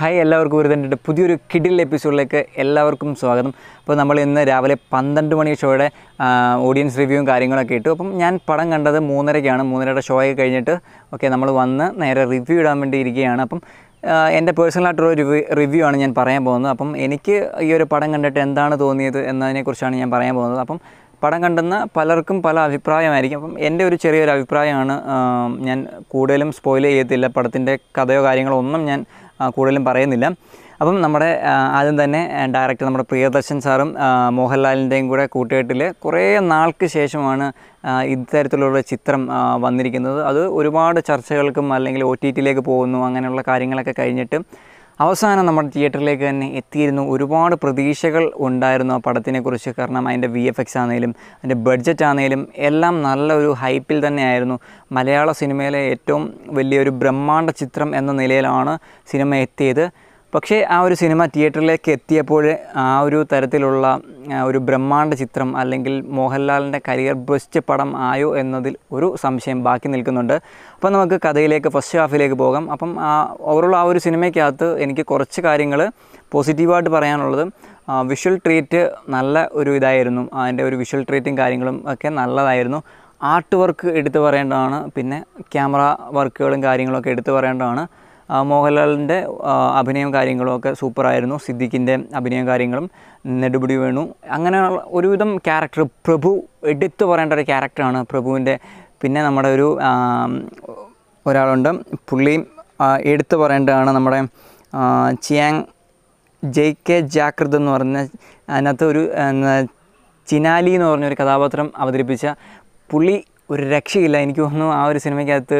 hi എല്ലാവർക്കും ഒരു തന്നെ പുതിയൊരു കിഡിൽ എപ്പിസോഡിലേക്ക് എല്ലാവർക്കും സ്വാഗതം അപ്പോൾ നമ്മൾ ഇന്ന് രാവിലെ പന്ത്രണ്ട് മണി ഷോയുടെ ഓഡിയൻസ് റിവ്യൂവും കാര്യങ്ങളൊക്കെ ഇട്ടു അപ്പം ഞാൻ പടം കണ്ടത് മൂന്നരയ്ക്കാണ് മൂന്നരയുടെ ഷോയൊക്കെ കഴിഞ്ഞിട്ട് ഓക്കെ നമ്മൾ വന്ന് നേരെ റിവ്യൂ ഇടാൻ വേണ്ടി ഇരിക്കുകയാണ് അപ്പം എൻ്റെ പേഴ്സണലായിട്ടുള്ള റിവ്യൂ റിവ്യൂ ആണ് ഞാൻ പറയാൻ പോകുന്നത് അപ്പം എനിക്ക് ഈ ഒരു പടം കണ്ടിട്ട് എന്താണ് തോന്നിയത് എന്നതിനെക്കുറിച്ചാണ് ഞാൻ പറയാൻ പോകുന്നത് അപ്പം പടം കണ്ടെന്ന് പലർക്കും പല അഭിപ്രായമായിരിക്കും അപ്പം എൻ്റെ ഒരു ചെറിയൊരു അഭിപ്രായമാണ് ഞാൻ കൂടുതലും സ്പോയിൽ ചെയ്യത്തില്ല പടത്തിൻ്റെ കഥയോ കാര്യങ്ങളോ ഒന്നും ഞാൻ കൂടുതലും പറയുന്നില്ല അപ്പം നമ്മുടെ ആദ്യം തന്നെ ഡയറക്റ്റ് നമ്മുടെ പ്രിയദർശൻ സാറും മോഹൻലാലിൻ്റെയും കൂടെ കൂട്ടുകെട്ടിൽ കുറേ നാൾക്ക് ശേഷമാണ് ഇത്തരത്തിലുള്ള ചിത്രം വന്നിരിക്കുന്നത് അത് ഒരുപാട് ചർച്ചകൾക്കും അല്ലെങ്കിൽ ഒ ടി ടിയിലേക്ക് പോകുന്നു അങ്ങനെയുള്ള കാര്യങ്ങളൊക്കെ കഴിഞ്ഞിട്ട് അവസാനം നമ്മൾ തിയേറ്ററിലേക്ക് തന്നെ എത്തിയിരുന്നു ഒരുപാട് പ്രതീക്ഷകൾ ഉണ്ടായിരുന്നു ആ പടത്തിനെക്കുറിച്ച് കാരണം അതിൻ്റെ വി എഫ് എക്സ് ആണെങ്കിലും അതിൻ്റെ ബഡ്ജറ്റ് ആണെങ്കിലും എല്ലാം നല്ലൊരു ഹൈപ്പിൽ തന്നെയായിരുന്നു മലയാള സിനിമയിലെ ഏറ്റവും വലിയൊരു ബ്രഹ്മാണ്ഡ ചിത്രം എന്ന നിലയിലാണ് സിനിമ എത്തിയത് പക്ഷേ ആ ഒരു സിനിമ തിയേറ്ററിലേക്ക് എത്തിയപ്പോൾ ആ ഒരു തരത്തിലുള്ള ഒരു ബ്രഹ്മാണ്ഡ ചിത്രം അല്ലെങ്കിൽ മോഹൻലാലിൻ്റെ കരിയർ ബെസ്റ്റ് പടം ആയോ എന്നതിൽ ഒരു സംശയം ബാക്കി നിൽക്കുന്നുണ്ട് അപ്പം നമുക്ക് കഥയിലേക്ക് ഫസ്റ്റ് ഹാഫിലേക്ക് പോകാം അപ്പം ആ ഓവറോൾ ആ ഒരു സിനിമയ്ക്കകത്ത് എനിക്ക് കുറച്ച് കാര്യങ്ങൾ പോസിറ്റീവായിട്ട് പറയാനുള്ളത് വിഷ്വൽ ട്രീറ്റ് നല്ല ഒരു ഇതായിരുന്നു അതിൻ്റെ ഒരു വിഷ്വൽ ട്രീറ്റും കാര്യങ്ങളും ഒക്കെ നല്ലതായിരുന്നു ആർട്ട് വർക്ക് എടുത്തു പറയേണ്ടതാണ് പിന്നെ ക്യാമറ വർക്കുകളും കാര്യങ്ങളൊക്കെ എടുത്തു പറയേണ്ടതാണ് മോഹൻലാലിൻ്റെ അഭിനയം കാര്യങ്ങളുമൊക്കെ സൂപ്പറായിരുന്നു സിദ്ദിഖിൻ്റെ അഭിനയം കാര്യങ്ങളും നെടുപിടി വേണു അങ്ങനെ ഒരുവിധം ക്യാരക്ടർ പ്രഭു എടുത്തു പറയേണ്ട ഒരു ക്യാരക്ടറാണ് പ്രഭുവിൻ്റെ പിന്നെ നമ്മുടെ ഒരു ഒരാളുണ്ട് പുള്ളിയും എടുത്തു പറയേണ്ടതാണ് നമ്മുടെ ചിയാങ് ജെ കെ ജാക്രത് എന്ന് പറഞ്ഞ അതിനകത്ത് ഒരു ചിനാലി എന്ന് പറഞ്ഞൊരു കഥാപാത്രം അവതരിപ്പിച്ച പുള്ളി ഒരു രക്ഷയില്ല എനിക്ക് തോന്നുന്നു ആ ഒരു സിനിമയ്ക്കകത്ത്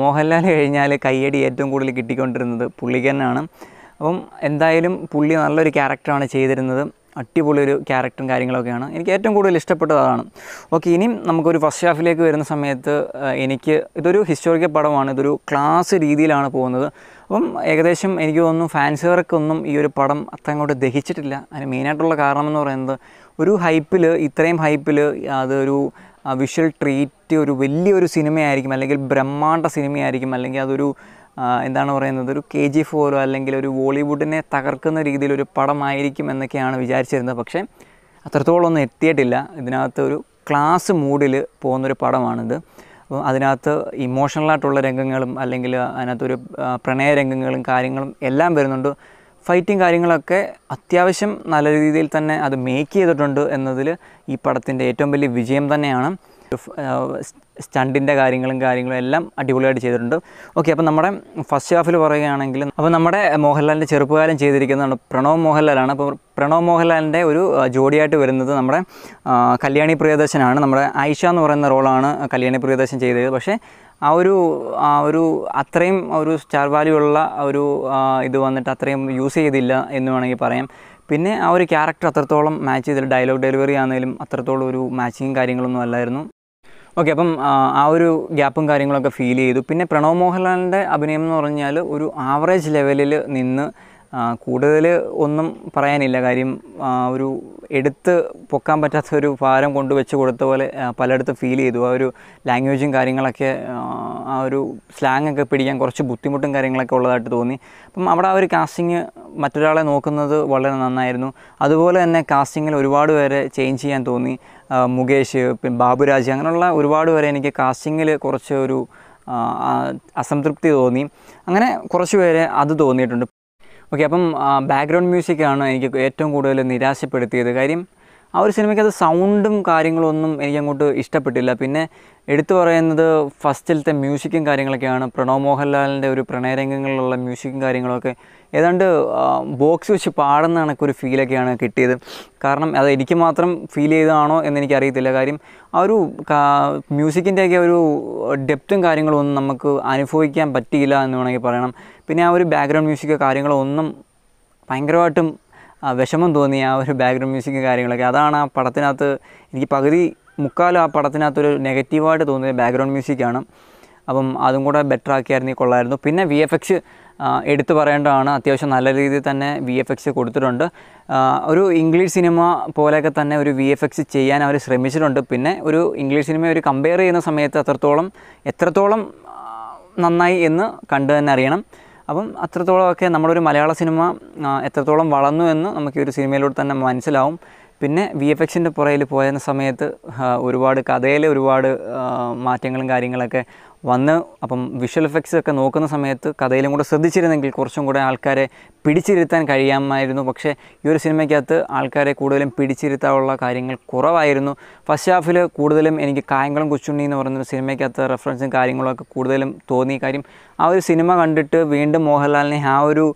മോഹൻലാൽ കഴിഞ്ഞാൽ കയ്യടി ഏറ്റവും കൂടുതൽ കിട്ടിക്കൊണ്ടിരുന്നത് പുള്ളിക്കനാണ് അപ്പം എന്തായാലും പുള്ളി നല്ലൊരു ക്യാരക്ടറാണ് ചെയ്തിരുന്നത് അടിപൊളിയൊരു ഒരു ക്യാരക്ടറും കാര്യങ്ങളൊക്കെയാണ് എനിക്ക് ഏറ്റവും കൂടുതൽ ഇഷ്ടപ്പെട്ടത് അതാണ് ഓക്കെ ഇനിയും നമുക്കൊരു ഫസ്റ്റ് ഹാഫിലേക്ക് വരുന്ന സമയത്ത് എനിക്ക് ഇതൊരു ഹിസ്റ്റോറിക്കൽ പടമാണ് ഇതൊരു ക്ലാസ് രീതിയിലാണ് പോകുന്നത് അപ്പം ഏകദേശം എനിക്ക് തോന്നുന്നു ഫാൻസുകാർക്കൊന്നും ഈ ഒരു പടം അത്ര അങ്ങോട്ട് ദഹിച്ചിട്ടില്ല അതിന് മെയിനായിട്ടുള്ള കാരണം എന്ന് പറയുന്നത് ഒരു ഹൈപ്പിൽ ഇത്രയും ഹൈപ്പിൽ അതൊരു വിഷ്വൽ ട്രീറ്റ് ഒരു വലിയൊരു സിനിമയായിരിക്കും അല്ലെങ്കിൽ ബ്രഹ്മാണ്ട സിനിമയായിരിക്കും അല്ലെങ്കിൽ അതൊരു എന്താണ് പറയുന്നത് ഒരു കെ ജി ഫോറോ അല്ലെങ്കിൽ ഒരു ബോളിവുഡിനെ തകർക്കുന്ന രീതിയിലൊരു പടമായിരിക്കും എന്നൊക്കെയാണ് വിചാരിച്ചിരുന്നത് പക്ഷേ അത്രത്തോളം ഒന്നും എത്തിയിട്ടില്ല ഇതിനകത്ത് ഒരു ക്ലാസ് മൂഡിൽ പോകുന്നൊരു പടമാണിത് അപ്പോൾ അതിനകത്ത് ഇമോഷണലായിട്ടുള്ള രംഗങ്ങളും അല്ലെങ്കിൽ അതിനകത്തൊരു പ്രണയ രംഗങ്ങളും കാര്യങ്ങളും എല്ലാം വരുന്നുണ്ട് ഫൈറ്റും കാര്യങ്ങളൊക്കെ അത്യാവശ്യം നല്ല രീതിയിൽ തന്നെ അത് മേക്ക് ചെയ്തിട്ടുണ്ട് എന്നതിൽ ഈ പടത്തിൻ്റെ ഏറ്റവും വലിയ വിജയം തന്നെയാണ് സ്റ്റണ്ടിൻ്റെ കാര്യങ്ങളും കാര്യങ്ങളും എല്ലാം അടിപൊളിയായിട്ട് ചെയ്തിട്ടുണ്ട് ഓക്കെ അപ്പോൾ നമ്മുടെ ഫസ്റ്റ് ഹാഫിൽ പറയുകയാണെങ്കിൽ അപ്പോൾ നമ്മുടെ മോഹൻലാലിൻ്റെ ചെറുപ്പകാലം ചെയ്തിരിക്കുന്നതാണ് പ്രണവ് മോഹൻലാലാണ് അപ്പോൾ പ്രണവ് മോഹൻലാലിൻ്റെ ഒരു ജോഡിയായിട്ട് വരുന്നത് നമ്മുടെ കല്യാണി പ്രിയദർശനാണ് നമ്മുടെ ആയിഷ എന്ന് പറയുന്ന റോളാണ് കല്യാണി പ്രിയദർശൻ ചെയ്തത് പക്ഷേ ആ ഒരു ആ ഒരു അത്രയും ഒരു സ്റ്റാർ വാല്യൂ ഉള്ള ഒരു ഇത് വന്നിട്ട് അത്രയും യൂസ് ചെയ്തില്ല എന്ന് വേണമെങ്കിൽ പറയാം പിന്നെ ആ ഒരു ക്യാരക്ടർ അത്രത്തോളം മാച്ച് ചെയ്തില്ല ഡയലോഗ് ഡെലിവറി ആണെങ്കിലും അത്രത്തോളം ഒരു മാച്ചിങ്ങും കാര്യങ്ങളൊന്നും അല്ലായിരുന്നു ഓക്കെ അപ്പം ആ ഒരു ഗ്യാപ്പും കാര്യങ്ങളൊക്കെ ഫീൽ ചെയ്തു പിന്നെ പ്രണവ് മോഹൻലാലിൻ്റെ അഭിനയം എന്ന് പറഞ്ഞാൽ ഒരു ആവറേജ് ലെവലിൽ നിന്ന് കൂടുതൽ ഒന്നും പറയാനില്ല കാര്യം ഒരു എടുത്ത് പൊക്കാൻ പറ്റാത്ത ഒരു ഭാരം കൊണ്ട് വെച്ച് കൊടുത്ത പോലെ പലയിടത്തും ഫീൽ ചെയ്തു ആ ഒരു ലാംഗ്വേജും കാര്യങ്ങളൊക്കെ ആ ഒരു സ്ലാങ് ഒക്കെ പിടിക്കാൻ കുറച്ച് ബുദ്ധിമുട്ടും കാര്യങ്ങളൊക്കെ ഉള്ളതായിട്ട് തോന്നി അപ്പം അവിടെ ആ ഒരു കാസ്റ്റിങ് മറ്റൊരാളെ നോക്കുന്നത് വളരെ നന്നായിരുന്നു അതുപോലെ തന്നെ കാസ്റ്റിങ്ങിൽ ഒരുപാട് പേരെ ചേഞ്ച് ചെയ്യാൻ തോന്നി മുകേഷ് പിന്നെ ബാബുരാജ് അങ്ങനെയുള്ള ഒരുപാട് പേരെ എനിക്ക് കാസ്റ്റിങ്ങിൽ കുറച്ച് ഒരു അസംതൃപ്തി തോന്നി അങ്ങനെ കുറച്ച് പേരെ അത് തോന്നിയിട്ടുണ്ട് ഓക്കെ അപ്പം ബാക്ക്ഗ്രൗണ്ട് മ്യൂസിക്കാണ് എനിക്ക് ഏറ്റവും കൂടുതൽ നിരാശപ്പെടുത്തിയത് കാര്യം ആ ഒരു സിനിമയ്ക്ക് അത് സൗണ്ടും കാര്യങ്ങളൊന്നും അങ്ങോട്ട് ഇഷ്ടപ്പെട്ടില്ല പിന്നെ എടുത്തു പറയുന്നത് ഫസ്റ്റിലത്തെ മ്യൂസിക്കും കാര്യങ്ങളൊക്കെയാണ് പ്രണവ് മോഹൻലാലിൻ്റെ ഒരു പ്രണയരംഗങ്ങളിലുള്ള മ്യൂസിക്കും കാര്യങ്ങളൊക്കെ ഏതാണ്ട് ബോക്സ് വെച്ച് പാടുന്ന കണക്കൊരു ഫീലൊക്കെയാണ് കിട്ടിയത് കാരണം അത് എനിക്ക് മാത്രം ഫീൽ ചെയ്തതാണോ എന്ന് എനിക്കറിയത്തില്ല കാര്യം ആ ഒരു മ്യൂസിക്കിൻ്റെയൊക്കെ ഒരു ഡെപ്തും കാര്യങ്ങളും ഒന്നും നമുക്ക് അനുഭവിക്കാൻ പറ്റിയില്ല എന്ന് വേണമെങ്കിൽ പറയണം പിന്നെ ആ ഒരു ബാക്ക്ഗ്രൗണ്ട് മ്യൂസിക്കോ കാര്യങ്ങളോ ഒന്നും ഭയങ്കരമായിട്ടും വിഷമം തോന്നിയ ആ ഒരു ബാക്ക്ഗ്രൗണ്ട് മ്യൂസിക്കും കാര്യങ്ങളൊക്കെ അതാണ് ആ പടത്തിനകത്ത് എനിക്ക് പകുതി മുക്കാലും ആ പടത്തിനകത്തൊരു നെഗറ്റീവായിട്ട് തോന്നിയ ബാക്ക്ഗ്രൗണ്ട് മ്യൂസിക്കാണ് അപ്പം അതും കൂടെ ബെറ്റർ ആക്കിയായിരുന്നെങ്കിൽ കൊള്ളായിരുന്നു പിന്നെ വി എഫ് എക്സ് എടുത്തു പറയേണ്ടതാണ് അത്യാവശ്യം നല്ല രീതിയിൽ തന്നെ വി എഫ് എക്സ് കൊടുത്തിട്ടുണ്ട് ഒരു ഇംഗ്ലീഷ് സിനിമ പോലെയൊക്കെ തന്നെ ഒരു വി എഫ് എക്സ് ചെയ്യാൻ അവർ ശ്രമിച്ചിട്ടുണ്ട് പിന്നെ ഒരു ഇംഗ്ലീഷ് സിനിമ ഒരു കമ്പയർ ചെയ്യുന്ന സമയത്ത് അത്രത്തോളം എത്രത്തോളം നന്നായി എന്ന് കണ്ടു തന്നെ അറിയണം അപ്പം അത്രത്തോളമൊക്കെ നമ്മളൊരു മലയാള സിനിമ എത്രത്തോളം വളർന്നു എന്ന് നമുക്ക് ഈ ഒരു സിനിമയിലൂടെ തന്നെ മനസ്സിലാവും പിന്നെ വി എഫ് എക്സിൻ്റെ പുറയിൽ പോയ സമയത്ത് ഒരുപാട് കഥയിലെ ഒരുപാട് മാറ്റങ്ങളും കാര്യങ്ങളൊക്കെ വന്ന് അപ്പം വിഷ്വൽ എഫക്ട്സ് ഒക്കെ നോക്കുന്ന സമയത്ത് കഥയിലും കൂടെ ശ്രദ്ധിച്ചിരുന്നെങ്കിൽ കുറച്ചും കൂടെ ആൾക്കാരെ പിടിച്ചിരുത്താൻ കഴിയാമായിരുന്നു പക്ഷേ ഈ ഒരു സിനിമയ്ക്കകത്ത് ആൾക്കാരെ കൂടുതലും പിടിച്ചിരുത്താനുള്ള കാര്യങ്ങൾ കുറവായിരുന്നു ഫസ്റ്റ് ഹാഫിൽ കൂടുതലും എനിക്ക് കായംകുളം കൊച്ചുണ്ണി എന്ന് പറയുന്ന സിനിമയ്ക്കകത്ത് റെഫറൻസും കാര്യങ്ങളൊക്കെ കൂടുതലും തോന്നിയ കാര്യം ആ ഒരു സിനിമ കണ്ടിട്ട് വീണ്ടും മോഹൻലാലിനെ ആ ഒരു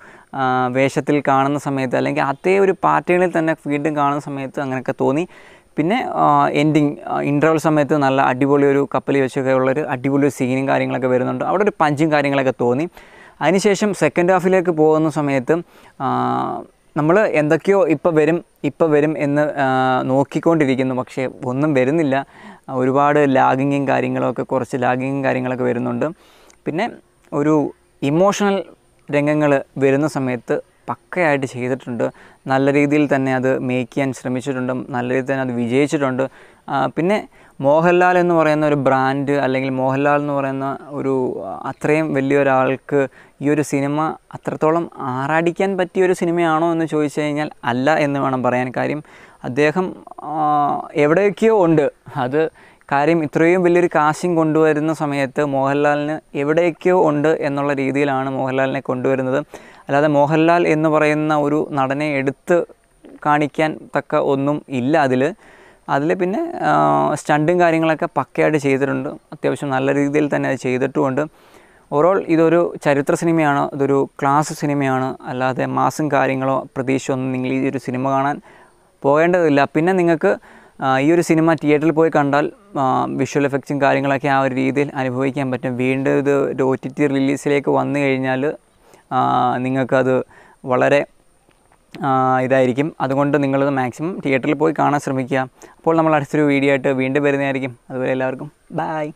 വേഷത്തിൽ കാണുന്ന സമയത്ത് അല്ലെങ്കിൽ അതേ ഒരു പാർട്ടികളിൽ തന്നെ വീണ്ടും കാണുന്ന സമയത്ത് അങ്ങനെയൊക്കെ തോന്നി പിന്നെ എൻഡിങ് ഇൻ്റർവൽ സമയത്ത് നല്ല അടിപൊളി ഒരു കപ്പൽ വെച്ചൊക്കെ ഉള്ളൊരു അടിപൊളി സീനും കാര്യങ്ങളൊക്കെ വരുന്നുണ്ട് അവിടെ ഒരു പഞ്ചും കാര്യങ്ങളൊക്കെ തോന്നി അതിനുശേഷം സെക്കൻഡ് ഹാഫിലേക്ക് പോകുന്ന സമയത്ത് നമ്മൾ എന്തൊക്കെയോ ഇപ്പം വരും ഇപ്പം വരും എന്ന് നോക്കിക്കൊണ്ടിരിക്കുന്നു പക്ഷേ ഒന്നും വരുന്നില്ല ഒരുപാട് ലാഗിങ്ങും കാര്യങ്ങളൊക്കെ കുറച്ച് ലാഗിങ്ങും കാര്യങ്ങളൊക്കെ വരുന്നുണ്ട് പിന്നെ ഒരു ഇമോഷണൽ രംഗങ്ങൾ വരുന്ന സമയത്ത് പക്കയായിട്ട് ചെയ്തിട്ടുണ്ട് നല്ല രീതിയിൽ തന്നെ അത് മേക്ക് ചെയ്യാൻ ശ്രമിച്ചിട്ടുണ്ട് നല്ല രീതിയിൽ തന്നെ അത് വിജയിച്ചിട്ടുണ്ട് പിന്നെ മോഹൻലാൽ എന്ന് പറയുന്ന ഒരു ബ്രാൻഡ് അല്ലെങ്കിൽ മോഹൻലാൽ എന്ന് പറയുന്ന ഒരു അത്രയും വലിയൊരാൾക്ക് ഈ ഒരു സിനിമ അത്രത്തോളം ആറാടിക്കാൻ പറ്റിയ ഒരു സിനിമയാണോ എന്ന് ചോദിച്ചു കഴിഞ്ഞാൽ അല്ല എന്ന് വേണം പറയാൻ കാര്യം അദ്ദേഹം എവിടെയൊക്കെയോ ഉണ്ട് അത് കാര്യം ഇത്രയും വലിയൊരു കാശും കൊണ്ടുവരുന്ന സമയത്ത് മോഹൻലാലിന് എവിടേക്കോ ഉണ്ട് എന്നുള്ള രീതിയിലാണ് മോഹൻലാലിനെ കൊണ്ടുവരുന്നത് അല്ലാതെ മോഹൻലാൽ എന്ന് പറയുന്ന ഒരു നടനെ എടുത്ത് കാണിക്കാൻ തക്ക ഒന്നും ഇല്ല അതിൽ അതിൽ പിന്നെ സ്റ്റണ്ടും കാര്യങ്ങളൊക്കെ പക്കയായിട്ട് ചെയ്തിട്ടുണ്ട് അത്യാവശ്യം നല്ല രീതിയിൽ തന്നെ അത് ചെയ്തിട്ടുമുണ്ട് ഓവറോൾ ഇതൊരു ചരിത്ര സിനിമയാണ് ഇതൊരു ക്ലാസ് സിനിമയാണ് അല്ലാതെ മാസും കാര്യങ്ങളോ പ്രതീക്ഷ ഒന്നും നിങ്ങൾ ഈ ഒരു സിനിമ കാണാൻ പോകേണ്ടതില്ല പിന്നെ നിങ്ങൾക്ക് ഈ ഒരു സിനിമ തിയേറ്ററിൽ പോയി കണ്ടാൽ വിഷ്വൽ എഫക്ട്സും കാര്യങ്ങളൊക്കെ ആ ഒരു രീതിയിൽ അനുഭവിക്കാൻ പറ്റും വീണ്ടും ഇത് ഒരു ഒ ടി ടി റിലീസിലേക്ക് വന്നു കഴിഞ്ഞാൽ നിങ്ങൾക്കത് വളരെ ഇതായിരിക്കും അതുകൊണ്ട് നിങ്ങളത് മാക്സിമം തിയേറ്ററിൽ പോയി കാണാൻ ശ്രമിക്കുക അപ്പോൾ നമ്മൾ അടുത്തൊരു വീഡിയോ ആയിട്ട് വീണ്ടും വരുന്നതായിരിക്കും അതുപോലെ എല്ലാവർക്കും ബായ്